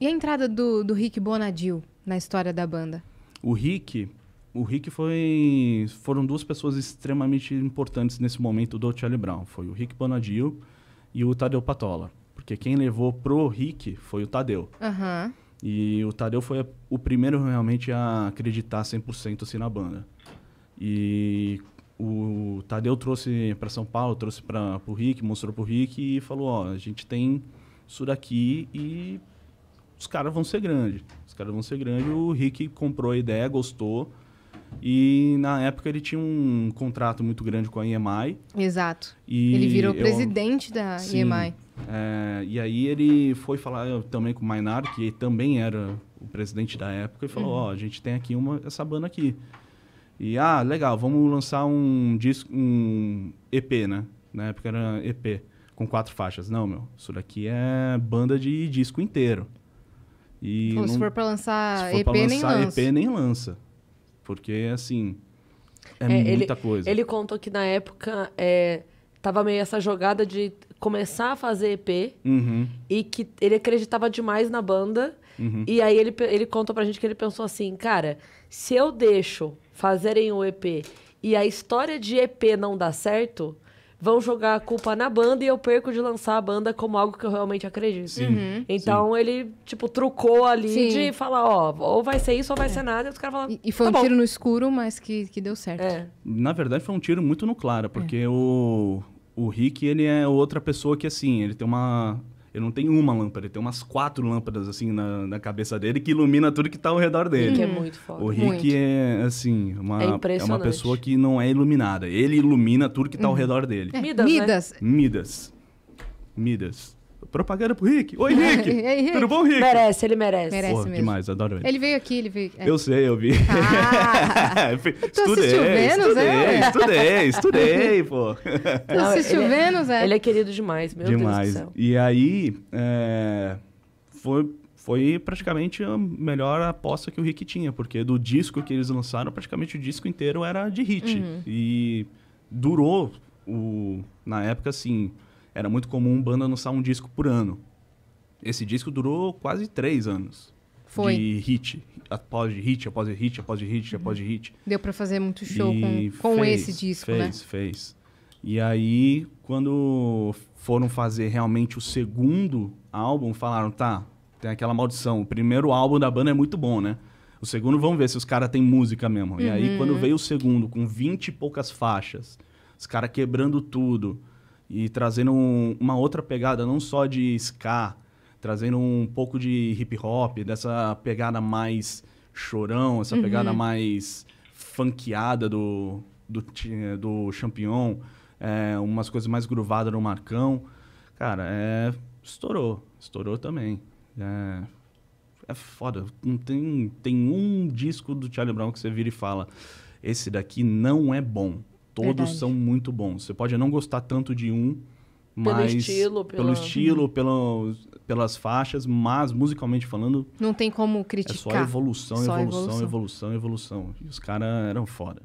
E a entrada do, do Rick Bonadil na história da banda? O Rick, o Rick foi foram duas pessoas extremamente importantes nesse momento do Charlie Brown. Foi o Rick Bonadil e o Tadeu Patola, porque quem levou pro Rick foi o Tadeu. Uhum. E o Tadeu foi o primeiro realmente a acreditar 100% assim na banda. E o Tadeu trouxe para São Paulo, trouxe para o Rick, mostrou pro Rick e falou: "Ó, a gente tem isso daqui e os caras vão ser grandes. Os caras vão ser grandes. O Rick comprou a ideia, gostou. E na época ele tinha um contrato muito grande com a EMI. Exato. E ele virou eu... presidente da Sim, EMI. É, e aí ele foi falar também com o Mainar, que também era o presidente da época, e falou: uhum. Ó, uhum. oh, a gente tem aqui uma, essa banda aqui. E ah, legal, vamos lançar um disco, um EP, né? Na época era EP, com quatro faixas. Não, meu, isso daqui é banda de disco inteiro. E Pô, não, se for para lançar, for EP, lançar nem lança. EP nem lança. Porque, assim, é, é muita ele, coisa. Ele contou que na época é, tava meio essa jogada de começar a fazer EP uhum. e que ele acreditava demais na banda. Uhum. E aí ele, ele conta pra gente que ele pensou assim, cara, se eu deixo fazerem o EP e a história de EP não dá certo, vão jogar a culpa na banda e eu perco de lançar a banda como algo que eu realmente acredito. Sim, uhum. então sim. ele, tipo, trucou ali sim. de falar, ó, ou vai ser isso ou vai é. ser nada. E os caras falaram. E, tá foi tá um bom. tiro no escuro, mas que, que deu certo. É. Na verdade, foi um tiro muito no claro, porque é. o, o Rick, ele é outra pessoa que, assim, ele tem uma ele não tem uma lâmpada, ele tem umas quatro lâmpadas, assim, na, na cabeça dele que ilumina tudo que tá ao redor dele. Rick é muito O Rick muito. é, assim, uma, é, é, uma pessoa que não é iluminada. Ele ilumina tudo que tá ao uhum. redor dele. É. Midas, Midas. Né? Midas. Midas. Propaganda pro Rick. Oi, Rick! Ei, Rick. Tudo bom, Rick? Merece, ele merece. Merece Porra, mesmo. Demais, adoro ele. Ele veio aqui, ele veio. É. Eu sei, eu vi. Ah, tu estudei, assistiu estudei, é? Estudei, estudei, estudei, pô. Tu assistiu ele, é- Vênus, é? Ele é querido demais, meu demais. Deus do céu. E aí, é, foi, foi praticamente a melhor aposta que o Rick tinha, porque do disco que eles lançaram, praticamente o disco inteiro era de hit. Uhum. E durou, o, na época, assim era muito comum banda lançar um disco por ano. Esse disco durou quase três anos. Foi. De hit, após de hit, após de hit, após de hit, após de uhum. hit. Deu para fazer muito show e com, com fez, esse disco, fez, né? Fez, fez. E aí, quando foram fazer realmente o segundo álbum, falaram, tá, tem aquela maldição. O primeiro álbum da banda é muito bom, né? O segundo, vamos ver se os caras têm música mesmo. Uhum. E aí, quando uhum. veio o segundo, com 20 e poucas faixas, os caras quebrando tudo e trazendo um, uma outra pegada, não só de ska, trazendo um pouco de hip hop, dessa pegada mais chorão, essa uhum. pegada mais funkeada do, do, do Champion, é, umas coisas mais gruvadas no Marcão. Cara, é, estourou, estourou também. É, é foda, não tem, tem um disco do Charlie Brown que você vira e fala: esse daqui não é bom. Todos Verdade. são muito bons. Você pode não gostar tanto de um, pelo estilo, pela... pelo estilo, uhum. pelo, pelas faixas, mas musicalmente falando, não tem como criticar. É só evolução, só evolução, evolução, evolução, evolução. E os caras eram foda.